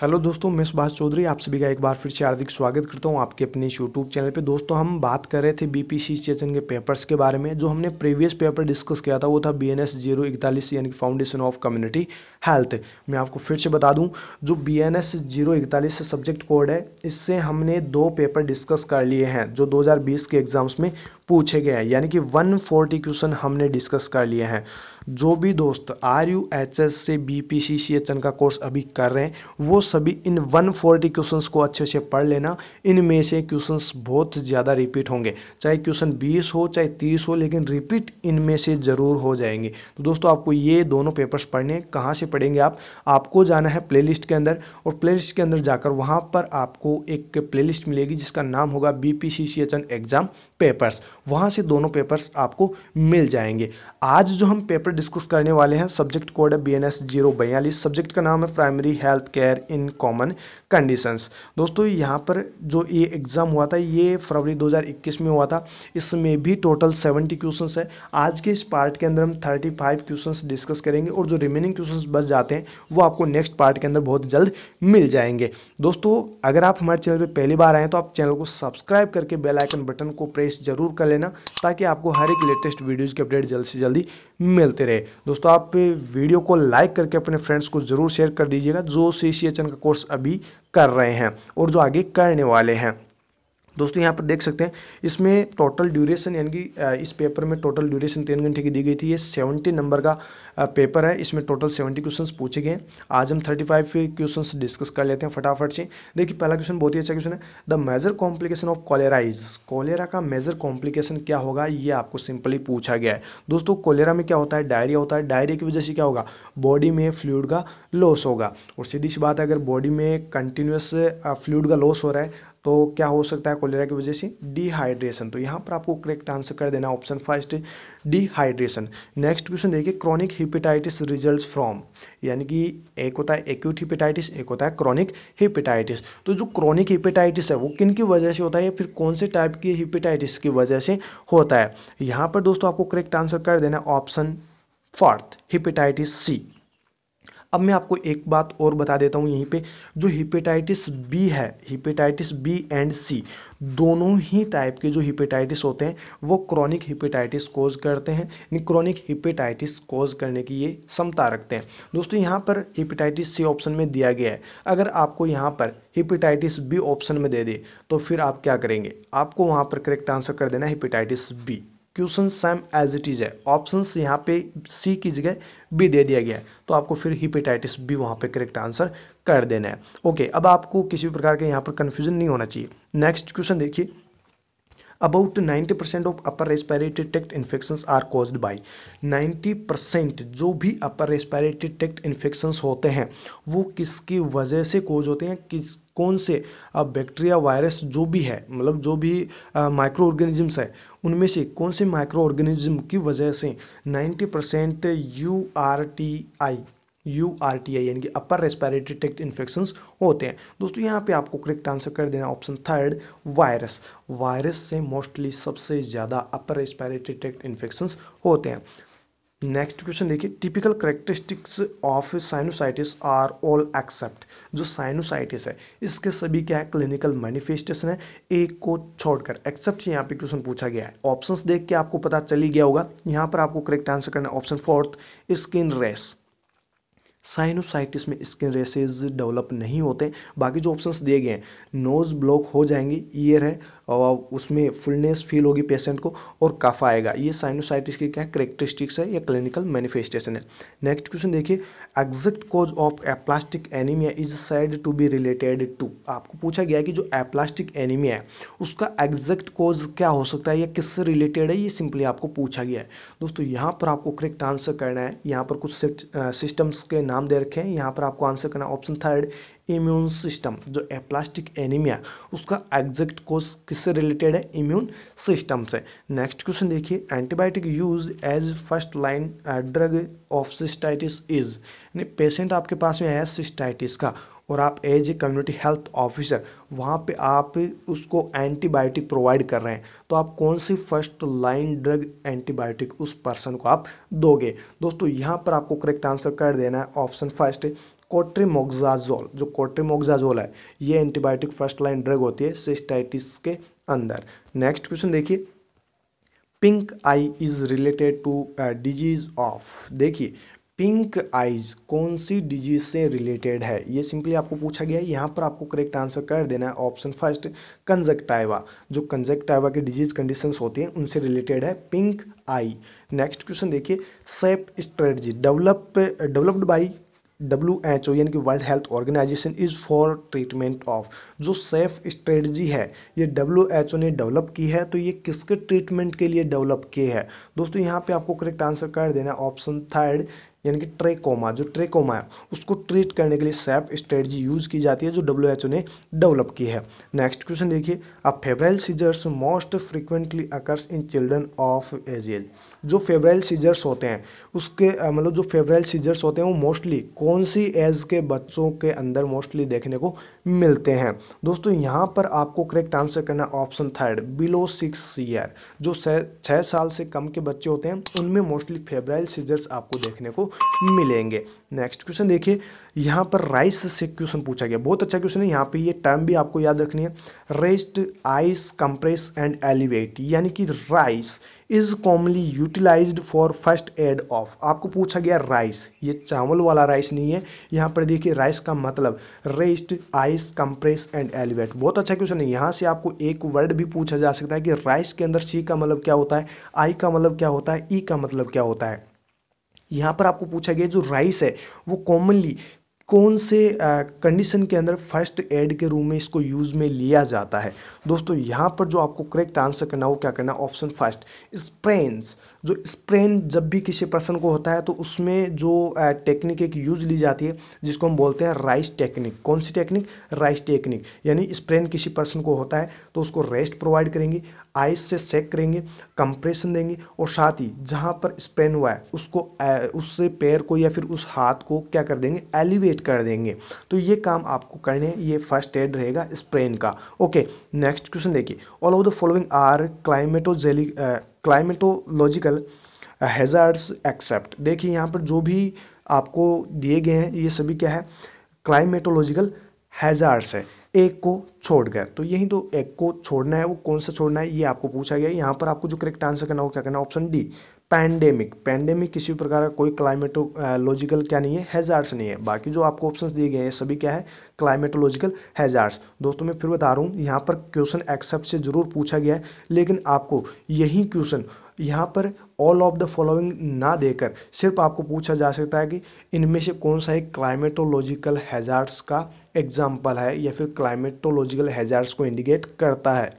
hello दोस्तों मैं सुभाष चौधरी आप सभी का एक बार फिर से हार्दिक स्वागत करता हूं आपके अपने यूट्यूब चैनल पे दोस्तों हम बात कर रहे थे बीपीसी पी के पेपर्स के बारे में जो हमने प्रीवियस पेपर डिस्कस किया था वो था बी एन एस जीरो इकतालीस यानी कि फाउंडेशन ऑफ कम्युनिटी हेल्थ मैं आपको फिर से बता दूँ जो बी एन एस जीरो इकतालीस सब्जेक्ट कोड है इससे हमने दो पेपर डिस्कस कर लिए हैं जो दो के एग्ज़ाम्स में पूछे गए हैं यानी कि वन क्वेश्चन हमने डिस्कस कर लिए हैं जो भी दोस्त आर यू एच एस से B P C C H N का कोर्स अभी कर रहे हैं वो सभी इन वन फोर्टी क्वेश्चन को अच्छे से पढ़ लेना इनमें से क्वेश्चन बहुत ज़्यादा रिपीट होंगे चाहे क्वेश्चन बीस हो चाहे तीस हो लेकिन रिपीट इनमें से ज़रूर हो जाएंगे तो दोस्तों आपको ये दोनों पेपर्स पढ़ने कहाँ से पढ़ेंगे आप आपको जाना है प्ले के अंदर और प्ले के अंदर जाकर वहाँ पर आपको एक प्ले मिलेगी जिसका नाम होगा B P C C H N exam papers वहाँ से दोनों पेपर्स आपको मिल जाएंगे आज जो हम पेपर डिस्कस करने वाले हैं सब्जेक्ट कोड है बी एन एस जीरो बयालीस सब्जेक्ट का नाम है primary health care in common conditions दोस्तों यहाँ पर जो ये एग्ज़ाम हुआ था ये फरवरी 2021 में हुआ था इसमें भी टोटल 70 क्वेश्चंस है आज के इस पार्ट के अंदर हम 35 क्वेश्चन डिस्कस करेंगे और जो रिमेनिंग क्वेश्चन बच जाते हैं वो आपको नेक्स्ट पार्ट के अंदर बहुत जल्द मिल जाएंगे दोस्तों अगर आप हमारे चैनल पर पहली बार आएँ तो आप चैनल को सब्सक्राइब करके बेलाइकन बटन को प्रेस जरूर कर लेना ताकि आपको हर एक लेटेस्ट वीडियोज़ के अपडेट जल्द से जल्दी मिलते रहे दोस्तों आप वीडियो को लाइक करके अपने फ्रेंड्स को ज़रूर शेयर कर दीजिएगा जो सी सी एच एन का कोर्स अभी कर रहे हैं और जो आगे करने वाले हैं दोस्तों यहाँ पर देख सकते हैं इसमें टोटल ड्यूरेशन यानी कि इस पेपर में टोटल ड्यूरेशन तीन घंटे की दी गई थी ये सेवेंटी नंबर का पेपर है इसमें टोटल सेवेंटी क्वेश्चंस पूछे गए हैं आज हम थर्टी फाइव क्वेश्चंस डिस्कस कर लेते हैं फटाफट से देखिए पहला क्वेश्चन बहुत ही अच्छा क्वेश्चन है the major complication of cholera is cholera का मेजर कॉम्प्लिकेशन क्या होगा ये आपको सिंपली पूछा गया है दोस्तों कोलेरा में क्या होता है डायरिया होता है डायरिया की वजह से क्या होगा बॉडी में फ्लूड का लॉस होगा और सीधी सी बात है अगर बॉडी में कंटिन्यूस फ्लूड का लॉस हो रहा है तो क्या हो सकता है कोलेरा की वजह से डिहाइड्रेशन तो यहाँ पर आपको करेक्ट आंसर कर देना option first dehydration next question देखिए क्रॉनिक हिपेटाइटिस रिजल्ट फ्रॉम यानी कि एक होता है एक्यूट हिपेटाइटिस एक होता है क्रॉनिक हिपेटाइटिस तो जो क्रॉनिक हिपेटाइटिस है वो किन की वजह से होता है या फिर कौन से टाइप की हिपेटाइटिस की वजह से होता है यहाँ पर दोस्तों आपको करेक्ट आंसर कर देना ऑप्शन फोर्थ हिपेटाइटिस सी अब मैं आपको एक बात और बता देता हूँ यहीं पे जो हिपेटाइटिस बी है हिपेटाइटिस बी एंड सी दोनों ही टाइप के जो हिपेटाइटिस होते हैं वो क्रॉनिक हिपेटाइटिस कोज करते हैं यानी क्रॉनिक हिपेटाइटिस कोज करने की ये क्षमता रखते हैं दोस्तों यहाँ पर हिपेटाइटिस सी ऑप्शन में दिया गया है अगर आपको यहाँ पर हिपेटाइटिस बी ऑप्शन में दे दे तो फिर आप क्या करेंगे आपको वहाँ पर करेक्ट आंसर कर देना hepatitis B question same as it is है ऑप्शन यहाँ पे सी की जगह बी दे दिया गया है तो आपको फिर हिपेटाइटिस बी वहाँ पे करेक्ट आंसर कर देना है ओके अब आपको किसी भी प्रकार के यहाँ पर कन्फ्यूजन नहीं होना चाहिए नेक्स्ट क्वेश्चन देखिए about 90% of upper respiratory tract infections are caused by 90% जो भी upper respiratory tract infections होते हैं वो किसकी वजह से कोज होते हैं किस कौन से अब बैक्टीरिया वायरस जो भी है मतलब जो भी माइक्रो ऑर्गेनिजम्स है उनमें से कौन से माइक्रो ऑर्गेनिज्म की वजह से 90% U R T I U R T I यानी कि अपर रेस्पायरेटरी ट्रैक्ट इन्फेक्शन होते हैं दोस्तों यहाँ पे आपको करेक्ट आंसर कर देना ऑप्शन थर्ड वायरस वायरस से मोस्टली सबसे ज़्यादा अपर रेस्पायरेटरी ट्रैक्ट इन्फेक्शन होते हैं नेक्स्ट क्वेश्चन देखिए typical characteristics of sinusitis are all except जो साइनोसाइटिस है इसके सभी क्या है क्लिनिकल मैनिफेस्टेशन है एक को छोड़कर एक्सेप्ट यहाँ पे क्वेश्चन पूछा गया है ऑप्शंस देख के आपको पता चली गया होगा यहाँ पर आपको करेक्ट आंसर करना option fourth skin rash sinusitis में स्किन रेसेज डेवलप नहीं होते बाकी जो ऑप्शंस दिए गए हैं नोज़ ब्लॉक हो जाएंगे ईयर है उसमें फुलनेस फील होगी पेशेंट को और कफ आएगा ये साइनोसाइटिस की क्या करेक्टरिस्टिक्स है या क्लिनिकल मैनिफेस्टेशन है नेक्स्ट क्वेश्चन देखिए exact cause of aplastic anaemia is said to be related to आपको पूछा गया कि जो एप्लास्टिक एनीमिया है उसका एग्जैक्ट कॉज क्या हो सकता है या किससे रिलेटेड है ये सिंपली आपको पूछा गया है दोस्तों यहाँ पर आपको करेक्ट आंसर करना है यहाँ पर कुछ सिस्टम्स के नाम दे रखे हैं यहाँ पर आपको आंसर करना ऑप्शन थर्ड इम्यून सिस्टम जो एप्लास्टिक एनीमिया उसका एग्जैक्ट कोर्स किससे रिलेटेड है इम्यून सिस्टम से नेक्स्ट क्वेश्चन देखिए antibiotic use as first line drug of cystitis is यानी पेशेंट आपके पास में है सिस्टाइटिस का और आप as a community health officer वहाँ पे आप उसको एंटीबायोटिक प्रोवाइड कर रहे हैं तो आप कौन सी फर्स्ट लाइन ड्रग एंटीबायोटिक उस पर्सन को आप दोगे दोस्तों यहाँ पर आपको करेक्ट आंसर कर देना है ऑप्शन फर्स्ट कोट्रीमोक्जाजोल जो कोट्रीमोक्जाजोल है ये एंटीबायोटिक फर्स्ट लाइन ड्रग होती है सिस्टाइटिस के अंदर नेक्स्ट क्वेश्चन देखिए pink eye is related to disease of देखिए पिंक आइज कौन सी डिजीज से रिलेटेड है ये सिंपली आपको पूछा गया है यहाँ पर आपको करेक्ट आंसर कर देना है ऑप्शन फर्स्ट कंजक्टाइवा जो कंजक्टाइवा के डिजीज कंडीशंस होती हैं उनसे रिलेटेड है पिंक आई नेक्स्ट क्वेश्चन देखिए safe strategy develop developed by W H O यानी कि world health organisation is for treatment of जो सेफ स्ट्रेटजी है ये डब्ल्यू एच ओ ने डेवलप की है तो ये किसके ट्रीटमेंट के लिए डेवलप किए है दोस्तों यहाँ पे आपको करेक्ट आंसर कर देना ऑप्शन थर्ड यानी कि ट्रेकोमा जो ट्रेकोमा है उसको ट्रीट करने के लिए सेफ स्ट्रेटजी यूज़ की जाती है जो डब्ल्यू एच ओ ने डेवलप की है नेक्स्ट क्वेश्चन देखिए अब febrile seizures most frequently occurs in children of ages जो फेवराइल सीजर्स होते हैं उसके मतलब जो फेवराइल सीजर्स होते हैं वो मोस्टली कौन सी एज के बच्चों के अंदर मोस्टली देखने को मिलते हैं दोस्तों यहाँ पर आपको करेक्ट आंसर करना option third below six year जो छः साल से कम के बच्चे होते हैं उनमें मोस्टली फेवराइल सीजर्स आपको देखने को मिलेंगे नेक्स्ट क्वेश्चन देखिए यहाँ पर राइस से क्वेश्चन पूछा गया बहुत अच्छा क्वेश्चन है यहाँ पे ये टर्म भी आपको याद रखनी है rest ice compress and elevate यानी कि rice is commonly utilise for first aid of आपको पूछा गया राइस ये चावल वाला राइस नहीं है यहाँ पर देखिए राइस का मतलब rest ice compress and elevate बहुत अच्छा क्वेश्चन है यहाँ से आपको एक वर्ड भी पूछा जा सकता है कि राइस के अंदर सी का मतलब क्या होता है आई का मतलब क्या होता है ई e का मतलब क्या होता है यहाँ पर आपको पूछा गया जो राइस है वो कॉमनली कौन से कंडीशन के अंदर फर्स्ट एड के रूम में इसको यूज़ में लिया जाता है दोस्तों यहाँ पर जो आपको करेक्ट आंसर करना हो क्या करना ऑप्शन फर्स्ट स्प्रेन्स जो स्प्रेन जब भी किसी पर्सन को होता है तो उसमें जो टेक्निक एक यूज ली जाती है जिसको हम बोलते हैं राइस टेक्निक कौन सी टेक्निक राइस टेक्निक यानी स्प्रेन किसी पर्सन को होता है तो उसको रेस्ट प्रोवाइड करेंगे आइस से सेक करेंगे कंप्रेशन देंगे और साथ ही जहाँ पर स्प्रेन हुआ है उसको उससे पैर को या फिर उस हाथ को क्या कर देंगे एलिवेट कर देंगे तो ये काम आपको करने ये फर्स्ट एड रहेगा स्प्रेन का ओके नेक्स्ट क्वेश्चन देखिए all of the following are climatogenic climatological hazards except देखिए यहाँ पर जो भी आपको दिए गए हैं ये सभी क्या है क्लाइमेटोलॉजिकल हैज़ार्ड्स है एक को छोड़कर तो यही तो एक को छोड़ना है वो कौन सा छोड़ना है ये आपको पूछा गया यहाँ पर आपको जो करेक्ट आंसर करना हो क्या करना ऑप्शन डी पैंडेमिक पैंडेमिक किसी भी प्रकार का कोई क्लाइमेटोलॉजिकल क्या नहीं है हैजार्स नहीं है बाकी जो आपको ऑप्शंस दिए गए हैं सभी क्या है क्लाइमेटोलॉजिकल हैजार्स दोस्तों मैं फिर बता रहा हूँ यहाँ पर क्वेश्चन एक्सेप्ट से ज़रूर पूछा गया है लेकिन आपको यही क्वेश्चन यहाँ पर ऑल ऑफ द फॉलोइंग ना देकर सिर्फ आपको पूछा जा सकता है कि इनमें से कौन सा एक क्लाइमेटोलॉजिकल हैजार्स का एग्जाम्पल है या फिर क्लाइमेटोलॉजिकल हैजार्स को इंडिकेट करता है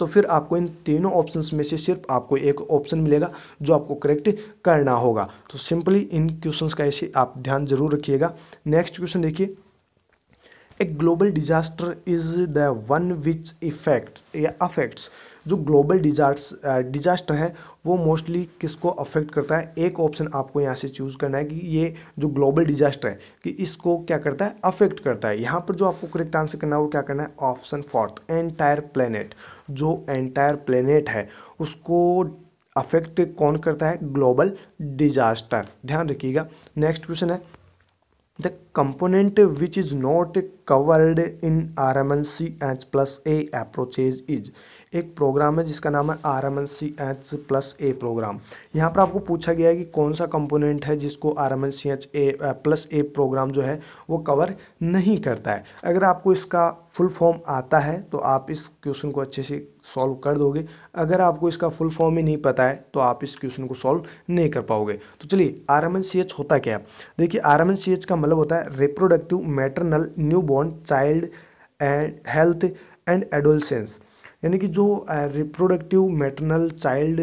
तो फिर आपको इन तीनों ऑप्शन में से सिर्फ आपको एक ऑप्शन मिलेगा जो आपको करेक्ट करना होगा तो सिंपली इन क्वेश्चंस का ऐसे आप ध्यान जरूर रखिएगा नेक्स्ट क्वेश्चन देखिए a global disaster is the one which effect या अफेक्ट्स जो ग्लोबल डिजास्टर uh, है वो मोस्टली किसको अफेक्ट करता है एक ऑप्शन आपको यहाँ से चूज़ करना है कि ये जो ग्लोबल डिजास्टर है कि इसको क्या करता है अफेक्ट करता है यहाँ पर जो आपको करेक्ट आंसर करना है वो क्या करना है ऑप्शन फोर्थ एंटायर प्लेनेट जो एंटायर प्लेनेट है उसको अफेक्ट कौन करता है ग्लोबल डिजास्टर ध्यान रखिएगा नेक्स्ट क्वेश्चन है the component which is not covered in R M L C H plus A approaches is एक प्रोग्राम है जिसका नाम है R M N C H plus A programme यहाँ पर आपको पूछा गया है कि कौन सा कंपोनेंट है जिसको R M N C H A plus A programme जो है वो कवर नहीं करता है अगर आपको इसका फुल फॉर्म आता है तो आप इस क्वेश्चन को अच्छे से सॉल्व कर दोगे अगर आपको इसका फुल फॉर्म ही नहीं पता है तो आप इस क्वेश्चन को सॉल्व नहीं कर पाओगे तो चलिए R M N C H होता क्या देखिए R M N C H का मतलब होता है reproductive maternal newborn child and health and adolescence यानी कि जो reproductive maternal child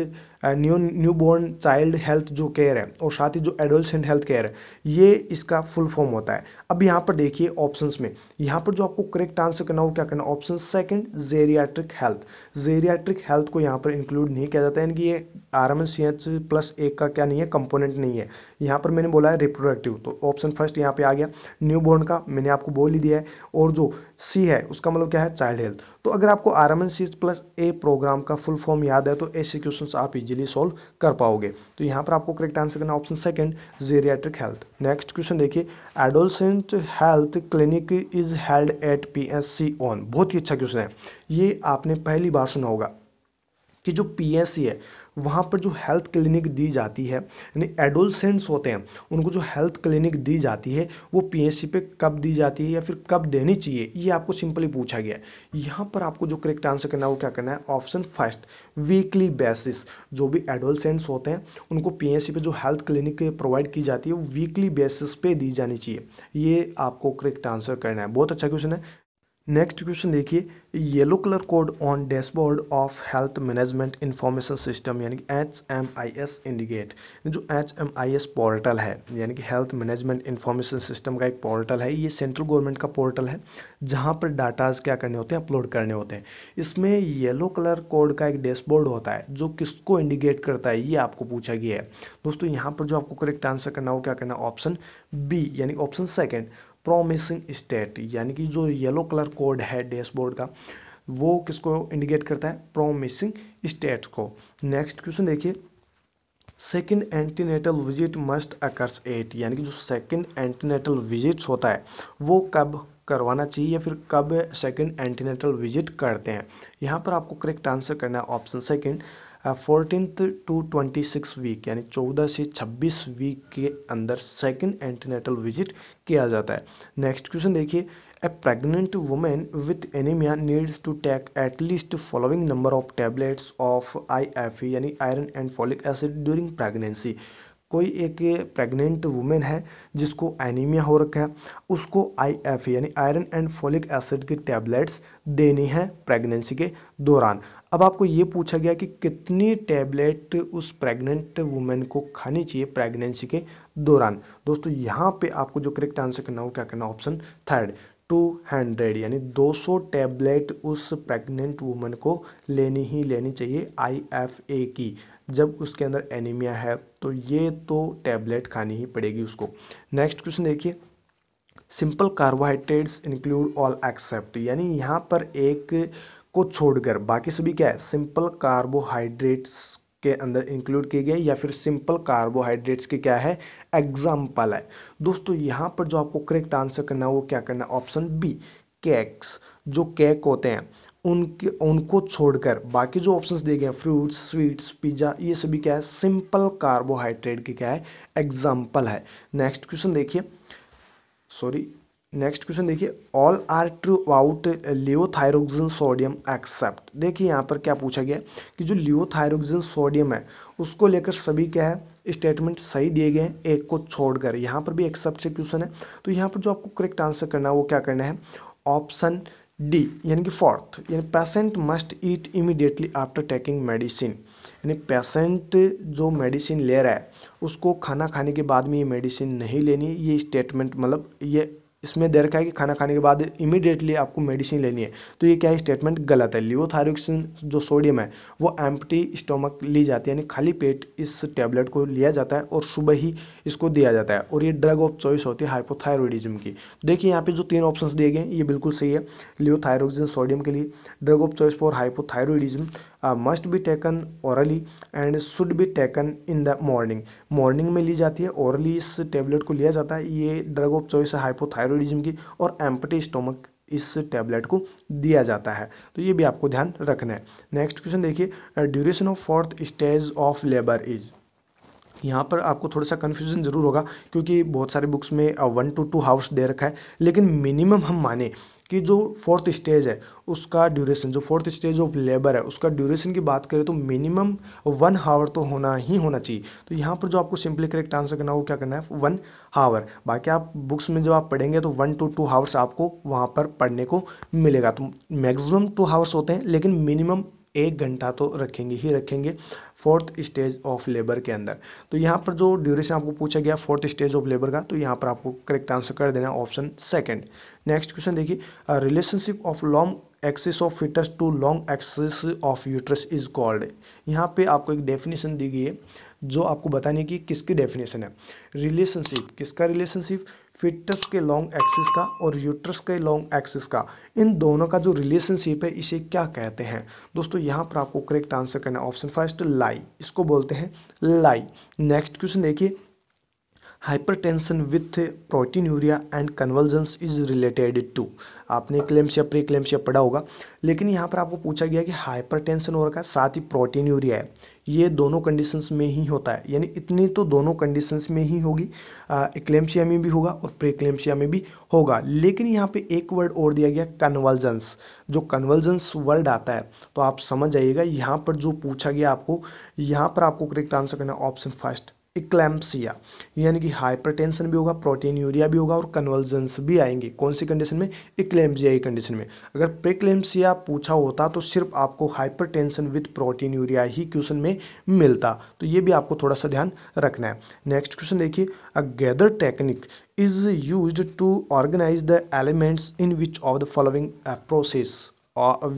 new newborn child health जो केयर है और साथ ही जो एडोलसेंट हेल्थ केयर है ये इसका फुल फॉर्म होता है अब यहाँ पर देखिए ऑप्शन में यहाँ पर जो आपको करेक्ट आंसर करना हो क्या करना option second geriatric health geriatric health को यहाँ पर इंक्लूड नहीं किया जाता है यानी कि ये R M C H plus A का क्या नहीं है कंपोनेंट नहीं है यहाँ पर मैंने बोला है रिप्रोडक्टिव तो ऑप्शन फर्स्ट यहाँ पे आ गया न्यू बॉर्न का मैंने आपको बोल ही दिया है और जो सी है उसका मतलब क्या है चाइल्ड हेल्थ तो अगर आपको R M C H plus A programme का फुल फॉर्म याद है तो ऐसे क्वेश्चन आप इजिली इजीली सॉल्व कर पाओगे तो यहाँ पर आपको करेक्ट आंसर करना option second geriatric health next question देखिए adolescent health clinic is held at PSC on बहुत ही अच्छा क्वेश्चन है ये आपने पहली बार सुना होगा कि जो पी है वहाँ पर जो हेल्थ क्लिनिक दी जाती है यानी एडोलसेंट्स होते हैं उनको जो हेल्थ क्लिनिक दी जाती है वो पीएचसी पे कब दी जाती है या फिर कब देनी चाहिए ये आपको सिंपली पूछा गया है यहाँ पर आपको जो करेक्ट आंसर करना है वो क्या करना है ऑप्शन फर्स्ट वीकली बेसिस जो भी एडोलसेंट्स होते हैं उनको पी पे जो हेल्थ क्लिनिक प्रोवाइड की जाती है वो वीकली बेसिस पे दी जानी चाहिए ये आपको करेक्ट आंसर करना है बहुत अच्छा क्वेश्चन है नेक्स्ट क्वेश्चन देखिए yellow colour code on dashboard of health management information system यानी कि H M I S indicate जो H M I S portal है यानी कि हेल्थ मैनेजमेंट इन्फॉर्मेशन सिस्टम का एक पोर्टल है ये सेंट्रल गवर्नमेंट का पोर्टल है जहाँ पर डाटाज क्या करने होते हैं अपलोड करने होते हैं इसमें येलो कलर कोड का एक डैशबोर्ड होता है जो किसको इंडिकेट करता है ये आपको पूछा गया है दोस्तों यहाँ पर जो आपको करेक्ट आंसर करना हो क्या करना ऑप्शन बी यानी ऑप्शन सेकेंड प्रोमिसिंग स्टेट यानी कि जो येलो कलर कोड है डैशबोर्ड का वो किसको इंडिकेट करता है प्रोमिसिंग स्टेट को नेक्स्ट क्वेश्चन देखिए second antenatal visit must occurs at यानी कि जो सेकंड एंटीनेटल विजिट्स होता है वो कब करवाना चाहिए या फिर कब सेकंड एंटीनेटल विजिट करते हैं यहाँ पर आपको करेक्ट आंसर करना है option second fourteenth to twenty six week यानी चौदह से छब्बीस वीक के अंदर सेकंड एंटीनेटल विजिट किया जाता है नेक्स्ट क्वेश्चन देखिए a pregnant women with anaemia needs to take at least following number of tablets of I F E यानी iron and folic acid during pregnancy कोई एक प्रेग्नेंट वुमेन है जिसको एनीमिया हो रखा है उसको आई एफ यानी आयरन एंड फॉलिक एसिड की टैबलेट्स देनी है प्रेगनेंसी के दौरान अब आपको ये पूछा गया कि कितनी टैबलेट उस प्रेग्नेंट वुमेन को खानी चाहिए प्रेगनेंसी के दौरान दोस्तों यहाँ पे आपको जो करेक्ट आंसर करना हो क्या करना ऑप्शन थर्ड टू हंड्रेड यानी 200 टैबलेट उस प्रेग्नेंट वुमेन को लेनी ही लेनी चाहिए आईएफए की जब उसके अंदर एनीमिया है तो ये तो टैबलेट खानी ही पड़ेगी उसको नेक्स्ट क्वेश्चन देखिए simple carbohydrates include all except यानी यहाँ पर एक को छोड़कर बाकी सभी क्या है सिंपल कार्बोहाइड्रेट्स के अंदर इंक्लूड किए गए या फिर सिंपल कार्बोहाइड्रेट्स के क्या है एग्जाम्पल है दोस्तों यहाँ पर जो आपको करेक्ट आंसर करना है वो क्या करना है ऑप्शन बी केक्स जो केक होते हैं उनके उनको छोड़कर बाकी जो ऑप्शंस दिए गए हैं फ्रूट्स स्वीट्स पिज़्ज़ा ये सभी क्या है सिंपल कार्बोहाइड्रेट के क्या है एग्जाम्पल है नेक्स्ट क्वेश्चन देखिए सॉरी नेक्स्ट क्वेश्चन देखिए all are true about levothyroxine sodium except देखिए यहाँ पर क्या पूछा गया कि जो लियोथायरोक्सिन सोडियम है उसको लेकर सभी क्या है स्टेटमेंट सही दिए गए हैं एक को छोड़कर यहाँ पर भी एक्सेप्ट से क्वेश्चन है तो यहाँ पर जो आपको करेक्ट आंसर करना है वो क्या करना है ऑप्शन डी यानी कि फोर्थ यानी patient must eat immediately after taking medicine यानी पेशेंट जो मेडिसिन ले रहा है उसको खाना खाने के बाद में ये मेडिसिन नहीं लेनी ये स्टेटमेंट मतलब ये इसमें दे रखा है कि खाना खाने के बाद इमीडिएटली आपको मेडिसिन लेनी है तो ये क्या है स्टेटमेंट गलत है लियोथायरोक्सिन जो सोडियम है वो एम्प्टी स्टोमक ली जाती है यानी खाली पेट इस टैबलेट को लिया जाता है और सुबह ही इसको दिया जाता है और ये ड्रग ऑफ चॉइस होती है हाइपोथायरोडिज्म की देखिए यहाँ पे जो तीन ऑप्शन दिए गए ये बिल्कुल सही है लियोथायरोक्सिन सोडियम के लिए drug of choice for hypothyroidism must be taken orally and should be taken in the morning morning में ली जाती है औरली इस टेबलेट को लिया जाता है ये ड्रग ऑफ चॉइस है हाइपोथायरोडिज्म की और एम्पटी स्टोमक इस टैबलेट को दिया जाता है तो ये भी आपको ध्यान रखना है नेक्स्ट क्वेश्चन देखिए duration of fourth stage of labour is यहाँ पर आपको थोड़ा सा कन्फ्यूजन ज़रूर होगा क्योंकि बहुत सारे बुक्स में वन टू टू हाउस दे रखा है लेकिन मिनिमम हम माने कि जो फोर्थ स्टेज है उसका ड्यूरेशन जो फोर्थ स्टेज ऑफ लेबर है उसका ड्यूरेशन की बात करें तो मिनिमम वन हावर तो होना ही होना चाहिए तो यहाँ पर जो आपको सिंपली करेक्ट आंसर करना है वो क्या करना है वन हावर बाकी आप बुक्स में जब आप पढ़ेंगे तो वन टू टू हावर्स आपको वहाँ पर पढ़ने को मिलेगा तो मैक्सिमम टू हावर्स होते हैं लेकिन मिनिमम एक घंटा तो रखेंगे ही रखेंगे फोर्थ स्टेज ऑफ लेबर के अंदर तो यहाँ पर जो ड्यूरेशन आपको पूछा गया फोर्थ स्टेज ऑफ लेबर का तो यहाँ पर आपको करेक्ट आंसर कर देना ऑप्शन सेकंड नेक्स्ट क्वेश्चन देखिए relationship of long axis of foetus to long axis of uterus is called यहाँ पे आपको एक डेफिनेशन दी गई है जो आपको बताने की किसकी डेफिनेशन है रिलेशनशिप किसका रिलेशनशिप फिटस के लॉन्ग एक्सिस का और यूट्रस के लॉन्ग एक्सिस का इन दोनों का जो रिलेशनशिप है इसे क्या कहते हैं दोस्तों यहाँ पर आपको करेक्ट आंसर करना है ऑप्शन फर्स्ट लाई इसको बोलते हैं लाई नेक्स्ट क्वेश्चन देखिए with proteinuria and convulsions is related to आपने क्लेम्स या प्री क्लेम्स या पढ़ा होगा लेकिन यहाँ पर आपको पूछा गया कि हाइपरटेंशन हो रखा है साथ ही प्रोटीन यूरिया है ये दोनों कंडीशंस में ही होता है यानी इतनी तो दोनों कंडीशंस में ही होगी क्लेम्सिया में भी होगा और प्री क्लेम्सिया में भी होगा लेकिन यहाँ पे एक वर्ड और दिया गया कन्वर्जेंस जो कन्वर्जेंस वर्ड आता है तो आप समझ आइएगा यहाँ पर जो पूछा गया आपको यहाँ पर आपको करेक्ट आंसर करना ऑप्शन फर्स्ट इक्लैम्पसिया यानी कि हाइपरटेंशन भी होगा प्रोटीन यूरिया भी होगा और कन्वर्जेंस भी आएंगे कौन सी कंडीशन में इक्लेम्सिया की कंडीशन में अगर प्रिक्लेम्सिया पूछा होता तो सिर्फ आपको हाइपरटेंशन विद प्रोटीन यूरिया ही क्वेश्चन में मिलता तो ये भी आपको थोड़ा सा ध्यान रखना है नेक्स्ट क्वेश्चन देखिए a GATHER technique is use to organise the elements in which of the following process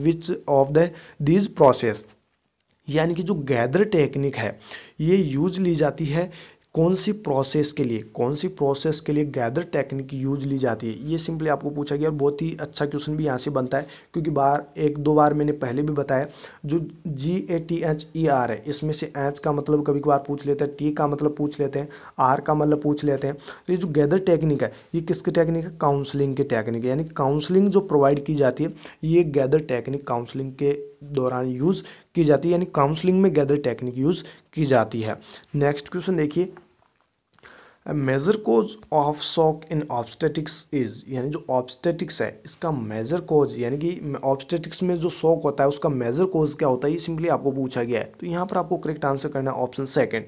which of the these process यानी कि जो गैदर टेक्निक है ये यूज ली जाती है कौन सी प्रोसेस के लिए कौन सी प्रोसेस के लिए गैदर टेक्निक यूज ली जाती है ये सिंपली आपको पूछा गया और बहुत ही अच्छा क्वेश्चन भी यहाँ से बनता है क्योंकि बार एक दो बार मैंने पहले भी बताया जो G A T H E R है इसमें से एच का मतलब कभी कभार पूछ लेते हैं टी का मतलब पूछ लेते हैं आर का मतलब पूछ लेते हैं तो ये जो गैदर टेक्निक है ये किसकी टेक्निक है काउंसलिंग की टेक्निक यानी काउंसलिंग जो प्रोवाइड की जाती है ये गैदर टेक्निक काउंसलिंग के दौरान यूज़ की जाती है यानी काउंसलिंग में गैदर टेक्निक यूज़ की जाती है नेक्स्ट क्वेश्चन देखिए major cause of shock in obstetrics is यानी जो ऑब्स्टेटिक्स है इसका मेजर कोज यानी कि ऑब्स्टेटिक्स में जो शॉक होता है उसका मेजर कोज क्या होता है ये सिंपली आपको पूछा गया है तो यहाँ पर आपको करेक्ट आंसर करना है option second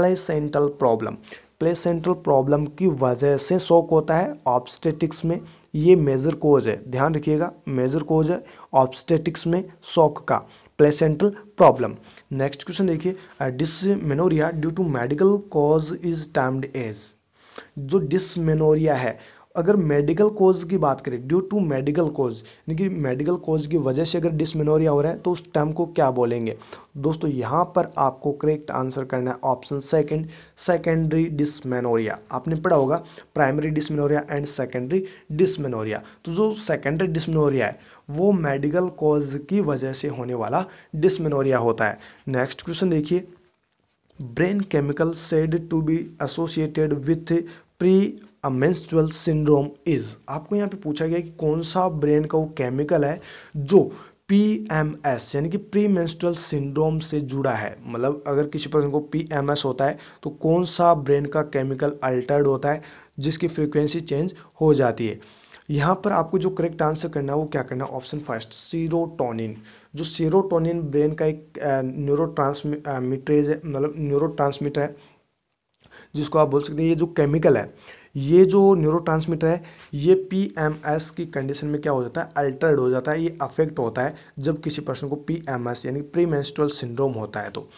placental problem placental problem की वजह से शॉक होता है ऑब्स्टेटिक्स में ये मेजर कोज है ध्यान रखिएगा मेजर कोज है ऑब्स्टेटिक्स में शॉक का प्लेसेंटल प्रॉब्लम नेक्स्ट क्वेश्चन देखिए dysmenorrhoea due to medical cause is termed as जो डिसमेनोरिया है अगर मेडिकल कोज की बात करें ड्यू टू मेडिकल कोज यानी कि मेडिकल कोज की वजह से अगर डिसमिनोरिया हो रहा है तो उस टर्म को क्या बोलेंगे दोस्तों यहाँ पर आपको करेक्ट आंसर करना है ऑप्शन सेकंड सेकेंडरी डिसमेनोरिया आपने पढ़ा होगा primary dysmenorrhoea and secondary dysmenorrhoea तो जो सेकेंडरी डिसमेनोरिया है वो मेडिकल कॉज की वजह से होने वाला डिसमेनोरिया होता है नेक्स्ट क्वेश्चन देखिए brain chemical said to be associated with pre uh menstrual syndrome is आपको यहाँ पे पूछा गया कि कौन सा ब्रेन का वो केमिकल है जो पी एम एस यानी कि प्री मेंस्ट्रुअल सिंड्रोम से जुड़ा है मतलब अगर किसी पर्सन को पी एम एस होता है तो कौन सा ब्रेन का केमिकल अल्टर्ड होता है जिसकी फ्रिक्वेंसी चेंज हो जाती है यहाँ पर आपको जो करेक्ट आंसर करना है वो क्या करना है ऑप्शन फर्स्ट सीरोटोनिन जो सीरोटोनिन ब्रेन का एक न्यूरो मतलब न्यूरो ट्रांसमीटर है जिसको आप बोल सकते हैं ये जो केमिकल है ये जो न्यूरो है ये पी की कंडीशन में क्या हो जाता है अल्टर्ड हो जाता है ये अफेक्ट होता है जब किसी पर्सन को पी यानी प्री सिंड्रोम होता है तो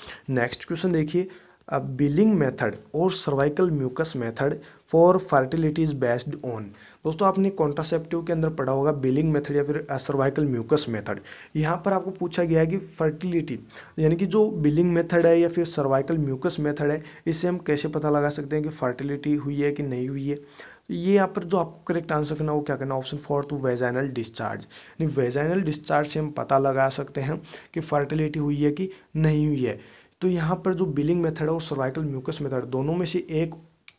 नेक्स्ट क्वेश्चन देखिए बिलिंग मेथड और cervical mucus method for fertility is based on दोस्तों आपने कॉन्ट्रासेप्टिव के अंदर पढ़ा होगा बिलिंग मेथड या फिर सर्वाइकल म्यूकस मेथड यहाँ पर आपको पूछा गया है कि फर्टिलिटी यानी कि जो बिलिंग मेथड है या फिर सर्वाइकल म्यूकस मेथड है इससे हम कैसे पता लगा सकते हैं कि फर्टिलिटी हुई है कि नहीं हुई है तो ये यहाँ पर जो आपको करेक्ट आंसर करना वो क्या करना option four to vaginal discharge यानी वेजाइनल डिस्चार्ज से हम पता लगा सकते हैं कि फर्टिलिटी हुई है कि नहीं हुई है तो यहाँ पर जो बिलिंग मेथड है और सर्वाइकल म्यूकस मेथड दोनों में से एक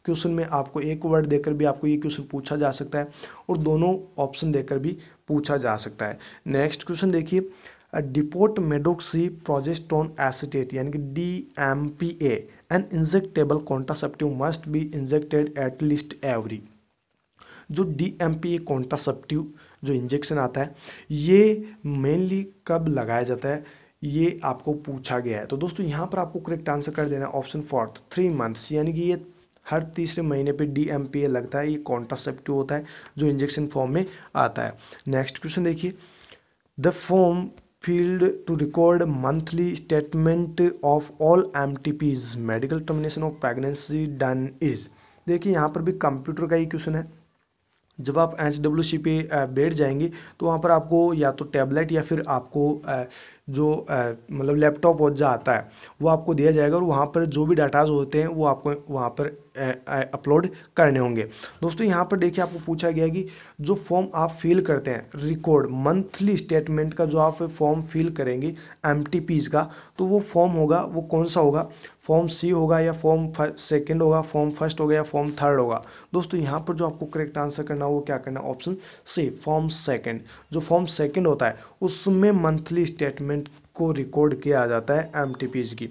क्वेश्चन में आपको एक वर्ड देकर भी आपको ये क्वेश्चन पूछा जा सकता है और दोनों ऑप्शन देकर भी पूछा जा सकता है नेक्स्ट क्वेश्चन देखिए डिपोट मेडोक्सी प्रोजेस्टोन एसिटेट यानी कि D M P A an injectable contraceptive must be injected at least every जो D M P A contraceptive जो इंजेक्शन आता है ये मेनली कब लगाया जाता है ये आपको पूछा गया है तो दोस्तों यहाँ पर आपको करेक्ट आंसर कर देना ऑप्शन फोर्थ थ्री मंथ्स यानी कि ये हर तीसरे महीने पे डी एम पी ए लगता है ये कॉन्ट्रासेप्टिव होता है जो इंजेक्शन फॉर्म में आता है नेक्स्ट क्वेश्चन देखिए the form filled to record monthly statement of all M T Ps medical termination of pregnancy done is देखिए यहाँ पर भी कंप्यूटर का ही क्वेश्चन है जब आप एच डब्ल्यू सी पे बैठ जाएंगे तो वहाँ पर आपको या तो टैबलेट या फिर आपको जो मतलब लैपटॉप वॉच जो आता है वो आपको दिया जाएगा और वहाँ पर जो भी डाटाज होते हैं वो आपको वहाँ पर अपलोड करने होंगे दोस्तों यहाँ पर देखिए आपको पूछा गया कि जो फॉर्म आप फिल करते हैं रिकॉर्ड मंथली स्टेटमेंट का जो आप फॉर्म फिल करेंगे एम का तो वो फॉर्म होगा वो कौन सा होगा फॉर्म सी होगा या फॉर्म सेकेंड होगा फॉर्म फर्स्ट होगा या फॉर्म थर्ड होगा दोस्तों यहाँ पर जो आपको करेक्ट आंसर करना होगा वो क्या करना ऑप्शन सी फॉर्म सेकेंड जो फॉर्म सेकेंड होता है उसमें मंथली स्टेटमेंट पेमेंट को रिकॉर्ड किया जाता है एम की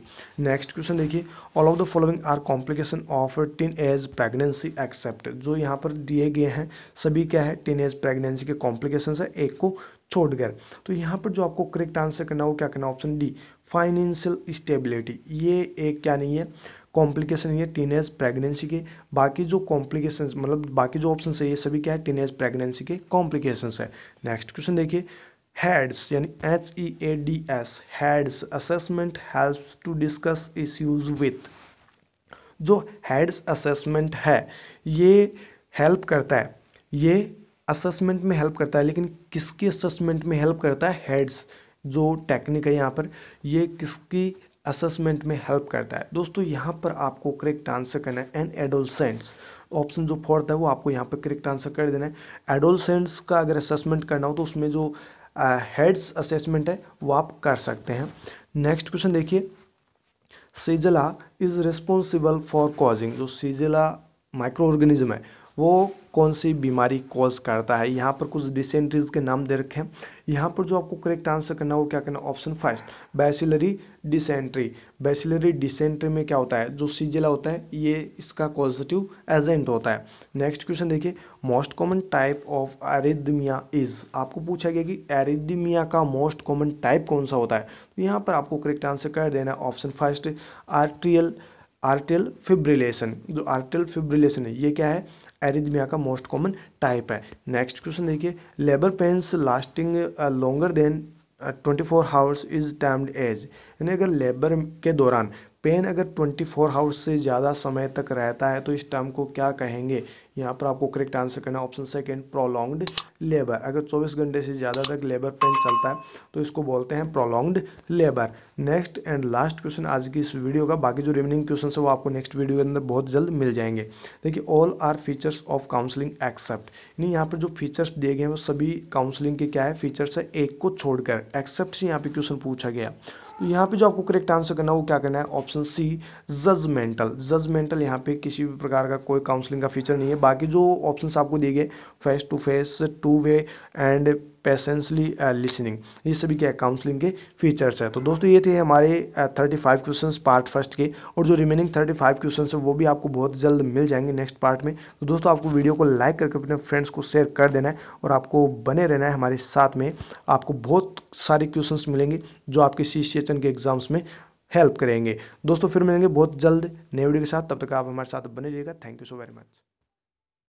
नेक्स्ट क्वेश्चन देखिए all of the following are complication of teenage pregnancy except जो यहाँ पर दिए गए हैं सभी क्या है टीन एज प्रेगनेंसी के कॉम्प्लिकेशन है एक को छोड़ गए तो यहाँ पर जो आपको करेक्ट आंसर करना हो क्या करना ऑप्शन डी फाइनेंशियल स्टेबिलिटी ये एक क्या नहीं है कॉम्प्लिकेशन ये टीन एज प्रेगनेंसी के बाकी जो कॉम्प्लिकेशन मतलब बाकी जो ऑप्शन है ये सभी क्या है टीन एज प्रेगनेंसी के कॉम्प्लिकेशन है नेक्स्ट क्वेश्चन देखिए हैड्स यानी H E A D S HEADS assessment help to discuss issues with जो हैड्स असेसमेंट है ये हेल्प करता है ये असेसमेंट में हेल्प करता है लेकिन किसकी असेसमेंट में हेल्प करता है हेड्स जो टेक्निक है यहाँ पर ये किसकी असेसमेंट में हेल्प करता है दोस्तों यहाँ पर आपको करेक्ट आंसर करना है एन एडोलसेंट्स ऑप्शन जो फोर्थ है वो आपको यहाँ पर करेक्ट आंसर कर देना है एडोलसेंट्स का अगर असेसमेंट करना हो तो उसमें जो हेड्स असेसमेंट है वो आप कर सकते हैं नेक्स्ट क्वेश्चन देखिए shigella is responsible for causing जो सीजला माइक्रो ऑर्गेनिज्म है वो कौन सी बीमारी कॉज करता है यहाँ पर कुछ डिसेंट्रीज के नाम दे रखे हैं यहाँ पर जो आपको करेक्ट आंसर करना है वो क्या करना option first bacillary dysentery bacillary dysentery में क्या होता है जो सीजेला होता है ये इसका पॉजिटिव एजेंट होता है नेक्स्ट क्वेश्चन देखिए most common type of arrhythmia is आपको पूछा गया कि एरिदमिया का मोस्ट कॉमन टाइप कौन सा होता है तो यहाँ पर आपको करेक्ट आंसर कर देना option first atrial atrial fibrillation जो आर्टियल फिब्रिलेशन है ये क्या है एरिदमिया का मोस्ट कॉमन टाइप है नेक्स्ट क्वेश्चन देखिए labour pains lasting longer than twenty four hours is termed as यानी अगर लेबर के दौरान पेन अगर 24 हाउस से ज़्यादा समय तक रहता है तो इस टर्म को क्या कहेंगे यहाँ पर आपको करेक्ट आंसर करना ऑप्शन सेकेंड प्रोलॉन्ग्ड लेबर अगर 24 घंटे से ज़्यादा तक लेबर पेन चलता है तो इसको बोलते हैं prolonged labour next and last question आज की इस वीडियो का बाकी जो रिमेनिंग क्वेश्चन है वो आपको नेक्स्ट वीडियो के अंदर बहुत जल्द मिल जाएंगे देखिए all are features of counselling except यानी यहाँ पर जो फीचर्स दिए गए हैं वो सभी काउंसलिंग के क्या है फीचर्स है एक को छोड़कर एक्सेप्ट से यहाँ पे क्वेश्चन पूछा गया तो यहाँ पे जो आपको करेक्ट आंसर करना है वो क्या करना है ऑप्शन सी जजमेंटल जजमेंटल यहाँ पे किसी भी प्रकार का कोई काउंसलिंग का फीचर नहीं है बाकी जो ऑप्शंस आपको दिए गए face to face two way and patiently listening uh, ये सभी क्या काउंसलिंग के फीचर्स हैं तो दोस्तों ये थे हमारे thirty five question part first के और जो रिमेनिंग थर्टी फाइव क्वेश्चन है वो भी आपको बहुत जल्द मिल जाएंगे नेक्स्ट पार्ट में तो दोस्तों आपको वीडियो को लाइक करके अपने फ्रेंड्स को शेयर कर देना है और आपको बने रहना है हमारे साथ में आपको बहुत सारे क्वेश्चन मिलेंगे जो आपके सी सी एच एन के एग्जाम्स में हेल्प करेंगे दोस्तों फिर मिलेंगे बहुत जल्द नए वीडियो के साथ तब तक आप हमारे साथ बने रहिएगा thank you so very much